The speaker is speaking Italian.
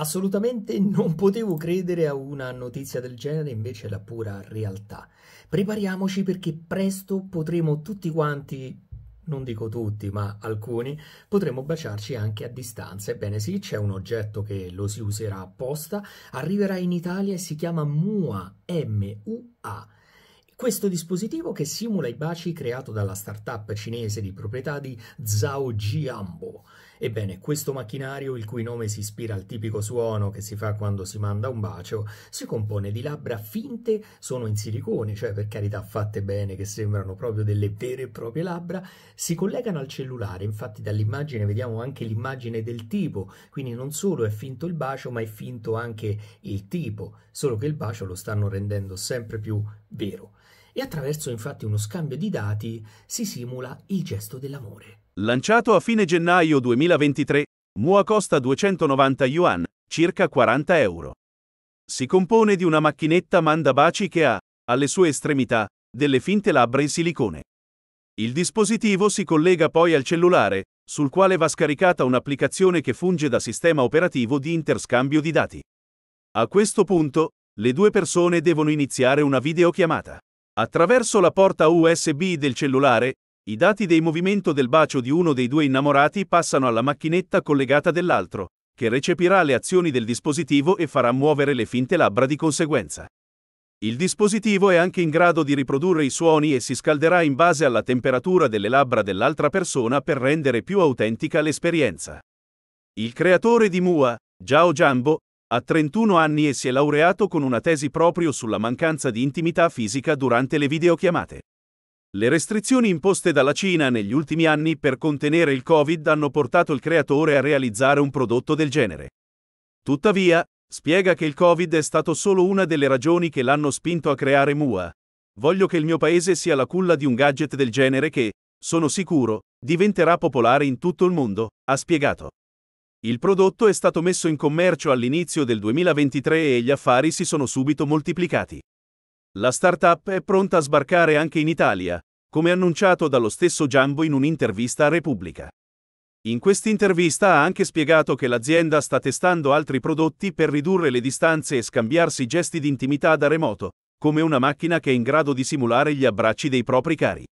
Assolutamente non potevo credere a una notizia del genere, invece è la pura realtà. Prepariamoci perché presto potremo tutti quanti, non dico tutti, ma alcuni, potremo baciarci anche a distanza. Ebbene sì, c'è un oggetto che lo si userà apposta, arriverà in Italia e si chiama MUA, M-U-A questo dispositivo che simula i baci creato dalla startup cinese di proprietà di Zhao Jiambo. Ebbene, questo macchinario, il cui nome si ispira al tipico suono che si fa quando si manda un bacio, si compone di labbra finte, sono in silicone, cioè per carità fatte bene che sembrano proprio delle vere e proprie labbra, si collegano al cellulare, infatti dall'immagine vediamo anche l'immagine del tipo, quindi non solo è finto il bacio ma è finto anche il tipo, solo che il bacio lo stanno rendendo sempre più vero e attraverso infatti uno scambio di dati si simula il gesto dell'amore. Lanciato a fine gennaio 2023, Mua costa 290 yuan, circa 40 euro. Si compone di una macchinetta manda baci che ha, alle sue estremità, delle finte labbra in silicone. Il dispositivo si collega poi al cellulare, sul quale va scaricata un'applicazione che funge da sistema operativo di interscambio di dati. A questo punto, le due persone devono iniziare una videochiamata. Attraverso la porta USB del cellulare, i dati dei movimento del bacio di uno dei due innamorati passano alla macchinetta collegata dell'altro, che recepirà le azioni del dispositivo e farà muovere le finte labbra di conseguenza. Il dispositivo è anche in grado di riprodurre i suoni e si scalderà in base alla temperatura delle labbra dell'altra persona per rendere più autentica l'esperienza. Il creatore di Mua, Jao Jambo, ha 31 anni e si è laureato con una tesi proprio sulla mancanza di intimità fisica durante le videochiamate. Le restrizioni imposte dalla Cina negli ultimi anni per contenere il Covid hanno portato il creatore a realizzare un prodotto del genere. Tuttavia, spiega che il Covid è stato solo una delle ragioni che l'hanno spinto a creare Mua. Voglio che il mio paese sia la culla di un gadget del genere che, sono sicuro, diventerà popolare in tutto il mondo, ha spiegato. Il prodotto è stato messo in commercio all'inizio del 2023 e gli affari si sono subito moltiplicati. La startup è pronta a sbarcare anche in Italia, come annunciato dallo stesso Giambo in un'intervista a Repubblica. In quest'intervista ha anche spiegato che l'azienda sta testando altri prodotti per ridurre le distanze e scambiarsi gesti di intimità da remoto, come una macchina che è in grado di simulare gli abbracci dei propri cari.